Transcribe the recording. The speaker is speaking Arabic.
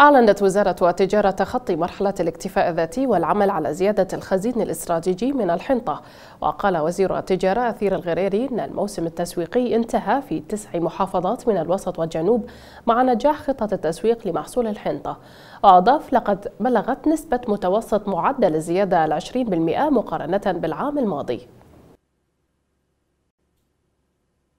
أعلنت وزارة التجارة تخطي مرحلة الاكتفاء الذاتي والعمل على زيادة الخزين الاستراتيجي من الحنطة وقال وزير التجارة أثير الغريري أن الموسم التسويقي انتهى في تسع محافظات من الوسط والجنوب مع نجاح خطة التسويق لمحصول الحنطة وأضاف لقد بلغت نسبة متوسط معدل الزيادة العشرين بالمئة مقارنة بالعام الماضي